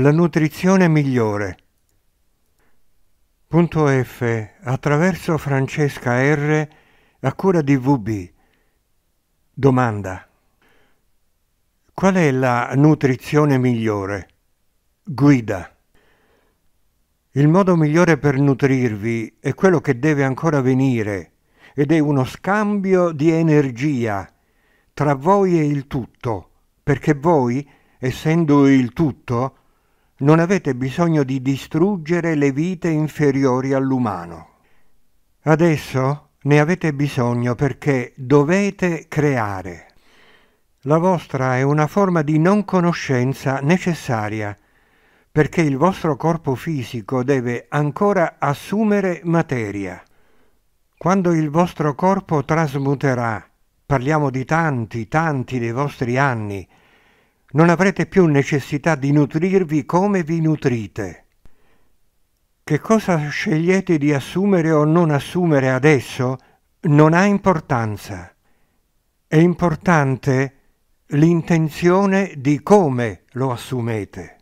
la nutrizione migliore. Punto F. Attraverso Francesca R. a cura di VB. Domanda. Qual è la nutrizione migliore? Guida. Il modo migliore per nutrirvi è quello che deve ancora venire ed è uno scambio di energia tra voi e il tutto, perché voi, essendo il tutto, non avete bisogno di distruggere le vite inferiori all'umano. Adesso ne avete bisogno perché dovete creare. La vostra è una forma di non conoscenza necessaria perché il vostro corpo fisico deve ancora assumere materia. Quando il vostro corpo trasmuterà, parliamo di tanti, tanti dei vostri anni, non avrete più necessità di nutrirvi come vi nutrite. Che cosa scegliete di assumere o non assumere adesso non ha importanza. È importante l'intenzione di come lo assumete.